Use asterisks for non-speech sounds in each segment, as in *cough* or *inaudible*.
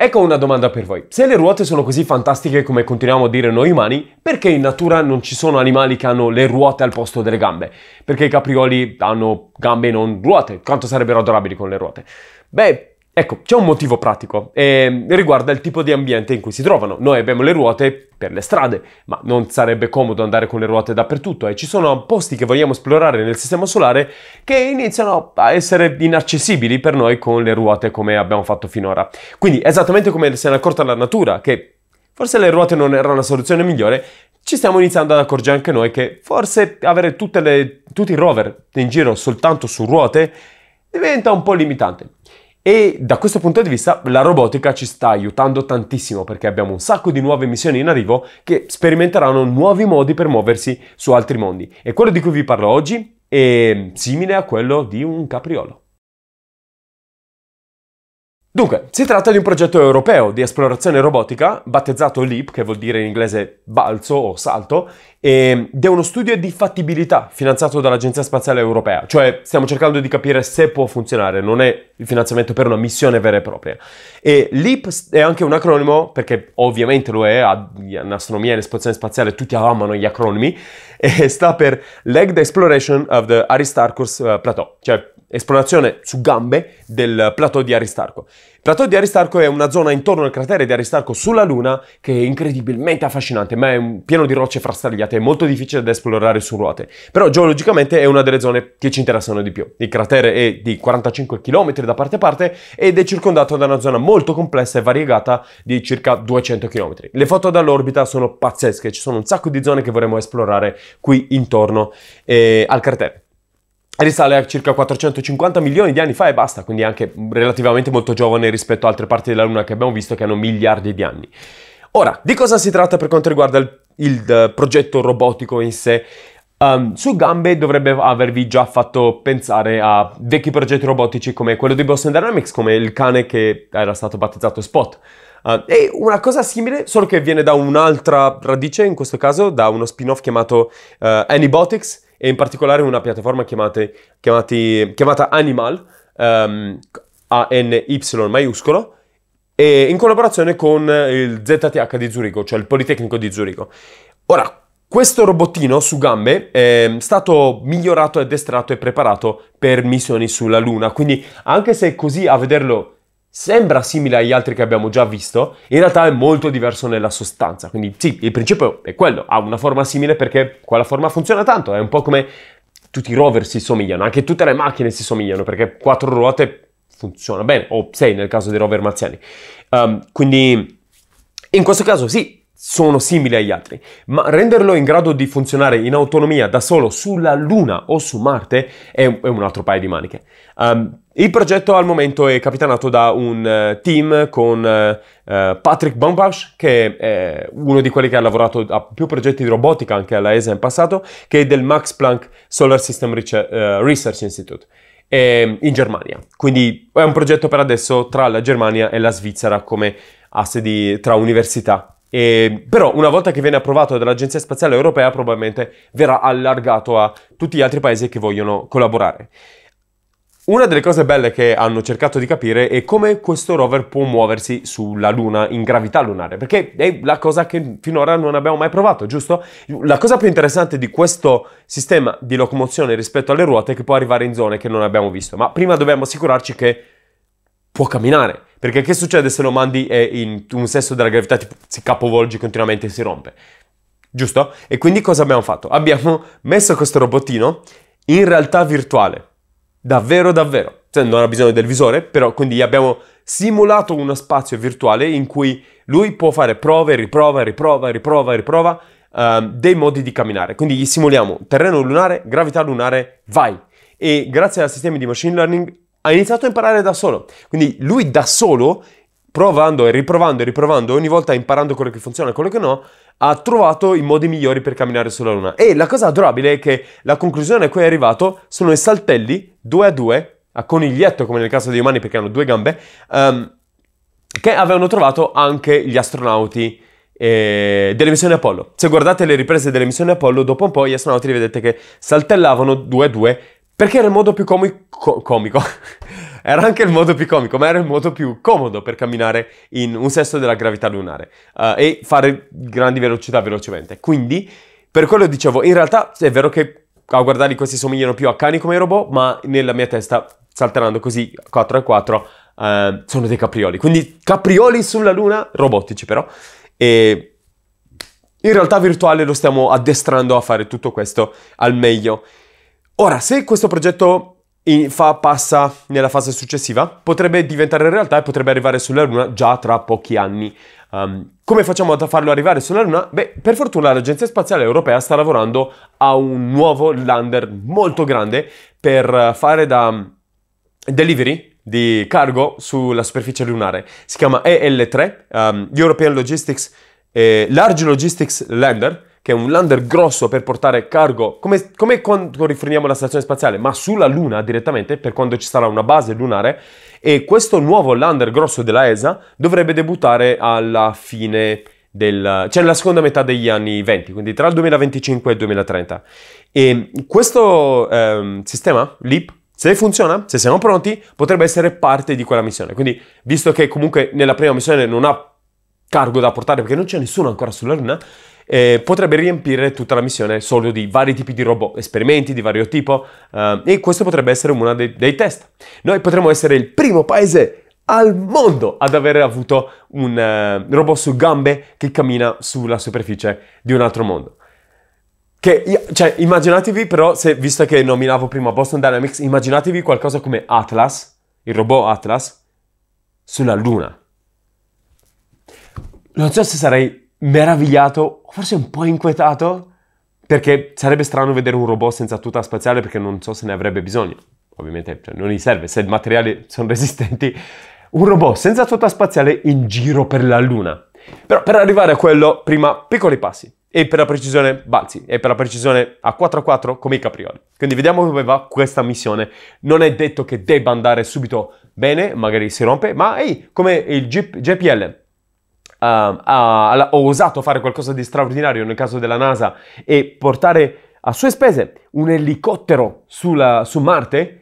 Ecco una domanda per voi. Se le ruote sono così fantastiche come continuiamo a dire noi umani, perché in natura non ci sono animali che hanno le ruote al posto delle gambe? Perché i caprioli hanno gambe e non ruote? Quanto sarebbero adorabili con le ruote? Beh, Ecco, c'è un motivo pratico e ehm, riguarda il tipo di ambiente in cui si trovano. Noi abbiamo le ruote per le strade, ma non sarebbe comodo andare con le ruote dappertutto e eh. ci sono posti che vogliamo esplorare nel sistema solare che iniziano a essere inaccessibili per noi con le ruote come abbiamo fatto finora. Quindi, esattamente come se ne è accorta la natura, che forse le ruote non erano la soluzione migliore, ci stiamo iniziando ad accorgere anche noi che forse avere le, tutti i rover in giro soltanto su ruote diventa un po' limitante. E da questo punto di vista la robotica ci sta aiutando tantissimo perché abbiamo un sacco di nuove missioni in arrivo che sperimenteranno nuovi modi per muoversi su altri mondi. E quello di cui vi parlo oggi è simile a quello di un capriolo. Dunque, si tratta di un progetto europeo di esplorazione robotica, battezzato LEAP, che vuol dire in inglese balzo o salto, ed è uno studio di fattibilità finanziato dall'Agenzia Spaziale Europea, cioè stiamo cercando di capire se può funzionare, non è il finanziamento per una missione vera e propria. E LEAP è anche un acronimo, perché ovviamente lo è, in astronomia e in esplorazione spaziale tutti amano gli acronimi, e sta per Leg the Exploration of the Aristarchus eh, Plateau, cioè esplorazione su gambe del plateau di Aristarco. Il plateau di Aristarco è una zona intorno al cratere di Aristarco sulla Luna che è incredibilmente affascinante, ma è pieno di rocce frastagliate, è molto difficile da esplorare su ruote. Però geologicamente è una delle zone che ci interessano di più. Il cratere è di 45 km da parte a parte ed è circondato da una zona molto complessa e variegata di circa 200 km. Le foto dall'orbita sono pazzesche, ci sono un sacco di zone che vorremmo esplorare qui intorno eh, al cratere risale a circa 450 milioni di anni fa e basta, quindi anche relativamente molto giovane rispetto a altre parti della Luna che abbiamo visto che hanno miliardi di anni. Ora, di cosa si tratta per quanto riguarda il, il eh, progetto robotico in sé? Um, su Gambe dovrebbe avervi già fatto pensare a vecchi progetti robotici come quello di Boston Dynamics, come il cane che era stato battezzato Spot. Uh, e una cosa simile, solo che viene da un'altra radice, in questo caso da uno spin-off chiamato uh, Anybotics, e in particolare una piattaforma chiamate, chiamati, chiamata Animal, um, ehm, A-N-Y maiuscolo, e in collaborazione con il ZTH di Zurigo, cioè il Politecnico di Zurigo. Ora, questo robottino su gambe è stato migliorato, addestrato e preparato per missioni sulla Luna, quindi anche se così a vederlo sembra simile agli altri che abbiamo già visto, in realtà è molto diverso nella sostanza. Quindi sì, il principio è quello, ha una forma simile perché quella forma funziona tanto, è un po' come tutti i rover si somigliano, anche tutte le macchine si somigliano perché quattro ruote funziona bene, o sei nel caso dei rover marziani. Um, quindi in questo caso sì, sono simili agli altri, ma renderlo in grado di funzionare in autonomia da solo sulla Luna o su Marte è un, altro paio di maniche. Um, il progetto al momento è capitanato da un uh, team con uh, Patrick Bombach, che è uno di quelli che ha lavorato a più progetti di robotica anche alla ESA in passato, che è del Max Planck Solar System Research Institute ehm, in Germania. Quindi è un progetto per adesso tra la Germania e la Svizzera come asse di, tra università e, ehm, però una volta che viene approvato dall'Agenzia Spaziale Europea probabilmente verrà allargato a tutti gli altri paesi che vogliono collaborare. Una delle cose belle che hanno cercato di capire è come questo rover può muoversi sulla Luna in gravità lunare, perché è la cosa che finora non abbiamo mai provato, giusto? La cosa più interessante di questo sistema di locomozione rispetto alle ruote è che può arrivare in zone che non abbiamo visto, ma prima dobbiamo assicurarci che può camminare. Perché che succede se lo mandi eh, in un sesso della gravità tipo, si capovolge continuamente e si rompe? Giusto? E quindi cosa abbiamo fatto? Abbiamo messo questo robottino in realtà virtuale. Davvero, davvero. Cioè, non ha bisogno del visore, però quindi abbiamo simulato uno spazio virtuale in cui lui può fare prove, riprova, riprova, riprova, riprova um, dei modi di camminare. Quindi gli simuliamo terreno lunare, gravità lunare, vai. E grazie al sistema di machine learning ha iniziato a imparare da solo. Quindi lui da solo, provando e riprovando e riprovando, ogni volta imparando quello che funziona e quello che no, ha trovato i modi migliori per camminare sulla Luna. E la cosa adorabile è che la conclusione a cui è arrivato sono i saltelli due a due, a coniglietto come nel caso degli umani perché hanno due gambe, um, che avevano trovato anche gli astronauti eh, delle missioni Apollo. Se guardate le riprese delle missioni Apollo, dopo un po' gli astronauti vedete che saltellavano due a due perché era il modo più comico, comico. *laughs* era anche il modo più comico, ma era il modo più comodo per camminare in un sesto della gravità lunare uh, e fare grandi velocità velocemente. Quindi, per quello dicevo, in realtà è vero che a guardarli questi somigliano più a cani come robot, ma nella mia testa, salterando così 4 a 4, uh, sono dei caprioli. Quindi caprioli sulla luna, robotici però. E in realtà virtuale lo stiamo addestrando a fare tutto questo al meglio. Ora, se questo progetto fa, passa nella fase successiva, potrebbe diventare realtà e potrebbe arrivare sulla Luna già tra pochi anni. Um, come facciamo a farlo arrivare sulla Luna? Beh, per fortuna l'Agenzia Spaziale Europea sta lavorando a un nuovo lander molto grande per fare da delivery di cargo sulla superficie lunare. Si chiama EL3, um, ehm, European Logistics, eh, Large Logistics Lander, che è un lander grosso per portare cargo, come, come quando rifrendiamo la stazione spaziale, ma sulla Luna direttamente, per quando ci sarà una base lunare, e questo nuovo lander grosso della ESA dovrebbe debuttare alla fine del, cioè nella seconda metà degli anni 20, quindi tra il 2025 e il 2030. E questo ehm, sistema, LEAP, se funziona, se siamo pronti, potrebbe essere parte di quella missione. Quindi, visto che comunque nella prima missione non ha cargo da portare perché non c'è nessuno ancora sulla Luna, eh, potrebbe riempire tutta la missione solo di vari tipi di robot, esperimenti di vario tipo eh, e questo potrebbe essere uno dei, dei test. Noi potremmo essere il primo paese al mondo ad aver avuto un uh, robot su gambe che cammina sulla superficie di un altro mondo. Che, cioè, immaginatevi però, se, visto che nominavo prima Boston Dynamics, immaginatevi qualcosa come Atlas, il robot Atlas, sulla Luna. Non so se sarei meravigliato, forse un po' inquietato, perché sarebbe strano vedere un robot senza tuta spaziale perché non so se ne avrebbe bisogno. Ovviamente cioè, non gli serve, se i materiali sono *laughs* resistenti. Un robot senza tuta spaziale in giro per la Luna. Però per arrivare a quello, prima piccoli passi. E per la precisione balzi, e per la precisione a 4 a 4 come i caprioli. Quindi vediamo come va questa missione. Non è detto che debba andare subito bene, magari si rompe, ma ehi, come il G- GPL, Ehm, ha, ha, osato fare qualcosa di straordinario nel caso della NASA e portare a sue spese un elicottero sulla, su Marte,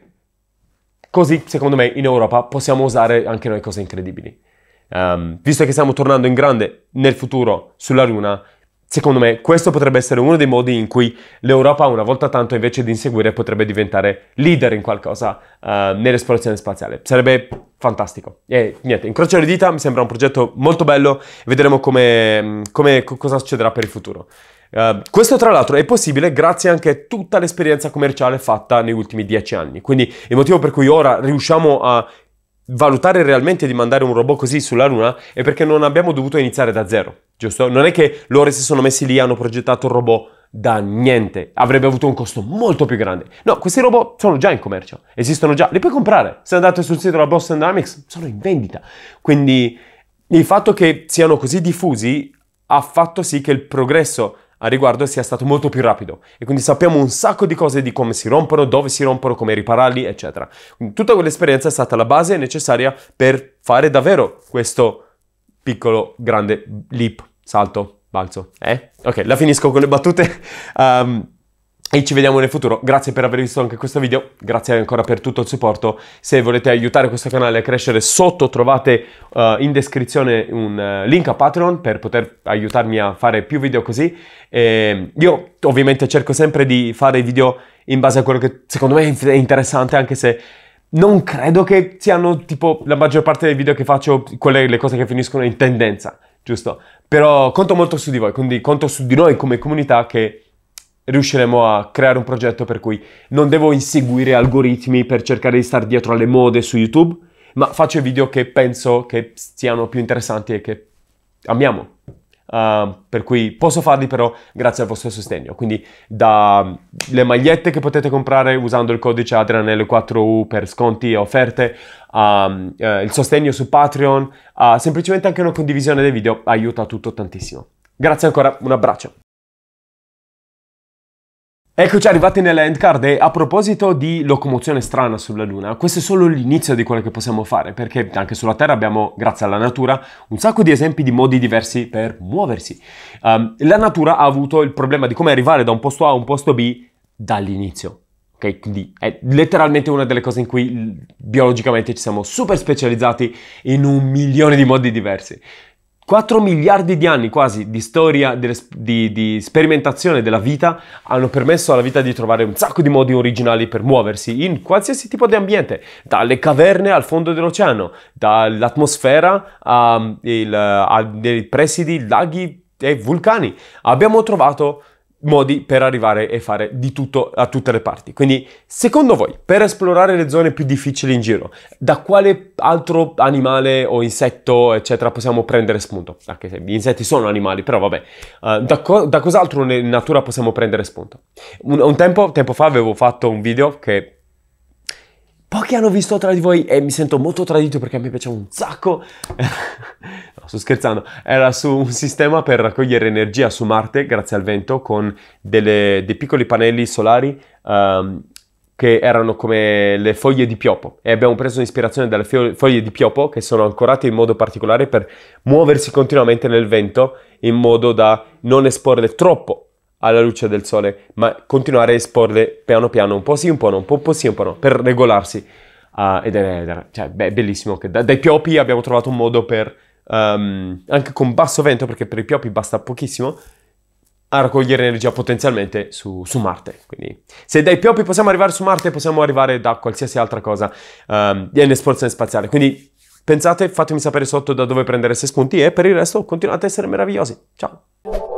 così secondo me in Europa possiamo usare anche noi cose incredibili. Um, visto che stiamo tornando in grande nel futuro sulla Luna, Secondo me questo potrebbe essere uno dei modi in cui l'Europa una volta tanto invece di inseguire potrebbe diventare leader in qualcosa uh, nell'esplorazione spaziale. Sarebbe fantastico. E niente, incrocio le dita, mi sembra un progetto molto bello, vedremo come, mm, come cosa succederà per il futuro. Uh, questo tra l'altro è possibile grazie anche a tutta l'esperienza commerciale fatta negli ultimi dieci anni, quindi il motivo per cui ora riusciamo a valutare realmente di mandare un robot così sulla Luna è perché non abbiamo dovuto iniziare da zero, giusto? Non è che loro si sono messi lì e hanno progettato un robot da niente, avrebbe avuto un costo molto più grande. No, questi robot sono già in commercio, esistono già, li puoi comprare. Se andate sul sito della Boston Dynamics, sono in vendita. Quindi il fatto che siano così diffusi ha fatto sì che il progresso a riguardo sia stato molto più rapido e quindi sappiamo un sacco di cose di come si rompono, dove si rompono, come ripararli, eccetera. Quindi tutta quell'esperienza è stata la base necessaria per fare davvero questo piccolo, grande leap, salto, balzo. Eh? Ok, la finisco con le battute. Um, *laughs* E ci vediamo nel futuro. Grazie per aver visto anche questo video, grazie ancora per tutto il supporto. Se volete aiutare questo canale a crescere sotto trovate uh, in descrizione un uh, link a Patreon per poter aiutarmi a fare più video così. E io ovviamente cerco sempre di fare video in base a quello che secondo me è interessante, anche se non credo che siano tipo la maggior parte dei video che faccio quelle le cose che finiscono in tendenza, giusto? Però conto molto su di voi, quindi conto su di noi come comunità che riusciremo a creare un progetto per cui non devo inseguire algoritmi per cercare di stare dietro alle mode su YouTube, ma faccio i video che penso che siano più interessanti e che amiamo. Uh, per cui posso farli però grazie al vostro sostegno. Quindi dalle mm, magliette che potete comprare usando il codice ADRANL4U per sconti e offerte, um, uh, il sostegno su Patreon, uh, semplicemente anche una condivisione dei video aiuta tutto tantissimo. Grazie ancora, un abbraccio. Eccoci arrivati nell'endcard e a proposito di locomozione strana sulla Luna, questo è solo l'inizio di quello che possiamo fare, perché anche sulla Terra abbiamo, grazie alla natura, un sacco di esempi di modi diversi per muoversi. Um, la natura ha avuto il problema di come arrivare da un posto A a un posto B dall'inizio. Ok, quindi è letteralmente una delle cose in cui biologicamente ci siamo super specializzati in un milione di modi diversi. 4 miliardi di anni quasi di storia, di, di, di, sperimentazione della vita hanno permesso alla vita di trovare un sacco di modi originali per muoversi in qualsiasi tipo di ambiente, dalle caverne al fondo dell'oceano, dall'atmosfera a, ehm, a dei presidi, laghi e vulcani. Abbiamo trovato modi per arrivare e fare di tutto a tutte le parti. Quindi, secondo voi, per esplorare le zone più difficili in giro, da quale altro animale o insetto, eccetera, possiamo prendere spunto? Anche se gli insetti sono animali, però vabbè, uh, da, co- da, cos'altro in natura possiamo prendere spunto? Un, un tempo, tempo fa avevo fatto un video che pochi hanno visto tra di voi e mi sento molto tradito perché mi piaceva un sacco *laughs* sto scherzando, era su un sistema per raccogliere energia su Marte grazie al vento con delle, dei piccoli pannelli solari um, che erano come le foglie di pioppo e abbiamo preso ispirazione dalle fio- foglie di pioppo che sono ancorate in modo particolare per muoversi continuamente nel vento in modo da non esporle troppo alla luce del sole, ma continuare a esporle piano piano, un po' sì, un po' no, un po', sì, un po' no, per regolarsi. Uh, ed è, cioè, bellissimo, che da, dai pioppi abbiamo trovato un modo per um, anche con basso vento, perché per i pioppi basta pochissimo, a raccogliere energia potenzialmente su, su, Marte. Quindi se dai pioppi possiamo arrivare su Marte, possiamo arrivare da qualsiasi altra cosa um, ehm, in un'esplorazione spaziale. Quindi pensate, fatemi sapere sotto da dove prendere questi spunti e per il resto continuate a essere meravigliosi. Ciao!